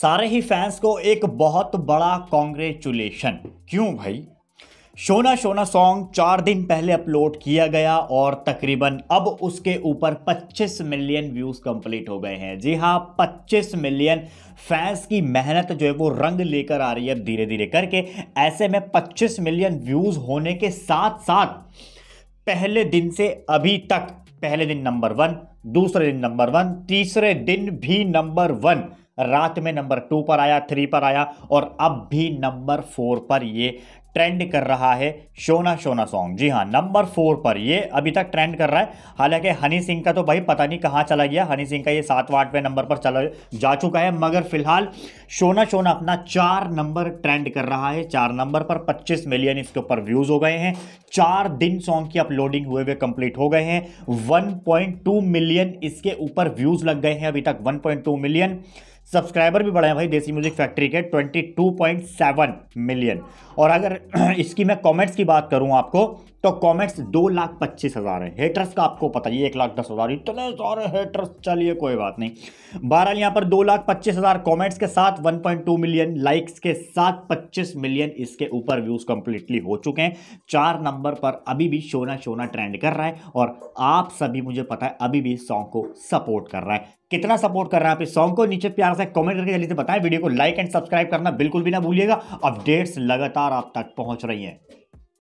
सारे ही फैंस को एक बहुत बड़ा कॉन्ग्रेचुलेशन क्यों भाई शोना शोना सॉन्ग चार दिन पहले अपलोड किया गया और तकरीबन अब उसके ऊपर 25 मिलियन व्यूज़ कंप्लीट हो गए हैं जी हाँ 25 मिलियन फैंस की मेहनत जो है वो रंग लेकर आ रही है धीरे धीरे करके ऐसे में 25 मिलियन व्यूज़ होने के साथ साथ पहले दिन से अभी तक पहले दिन नंबर वन दूसरे दिन नंबर वन तीसरे दिन भी नंबर वन रात में नंबर टू पर आया थ्री पर आया और अब भी नंबर फोर पर ये ट्रेंड कर रहा है शोना शोना सॉन्ग जी हाँ नंबर फोर पर ये अभी तक ट्रेंड कर रहा है हालांकि हनी सिंह का तो भाई पता नहीं कहाँ चला गया हनी सिंह का ये सातवा आठवें नंबर पर चला जा चुका है मगर फिलहाल शोना शोना अपना चार नंबर ट्रेंड कर रहा है चार नंबर पर पच्चीस मिलियन इसके ऊपर व्यूज़ हो गए हैं चार दिन सॉन्ग की अपलोडिंग हुए हुए कंप्लीट हो गए हैं वन मिलियन इसके ऊपर व्यूज़ लग गए हैं अभी तक वन मिलियन सब्सक्राइबर भी बढ़े हैं भाई देसी म्यूजिक फैक्ट्री के 22.7 मिलियन और अगर इसकी मैं कमेंट्स की बात करूं आपको तो कमेंट्स दो लाख पच्चीस हज़ार है हेटर्स का आपको पता ही एक लाख दस हज़ार इतने सारे हेटर्स चलिए कोई बात नहीं बहरहाल यहाँ पर दो लाख पच्चीस हज़ार कॉमेंट्स के साथ one point two million likes के साथ पच्चीस मिलियन इसके ऊपर व्यूज़ कंप्लीटली हो चुके हैं चार नंबर पर अभी भी शोना शोना ट्रेंड कर रहा है और आप सभी मुझे पता है अभी भी सॉन्ग को सपोर्ट कर रहा है कितना सपोर्ट कर रहे हैं आप इस सॉन्ग को नीचे प्यार से कमेंट करके जल्दी से बताएं वीडियो को लाइक एंड सब्सक्राइब करना बिल्कुल भी ना भूलिएगा अपडेट्स लगातार आप तक पहुंच रही हैं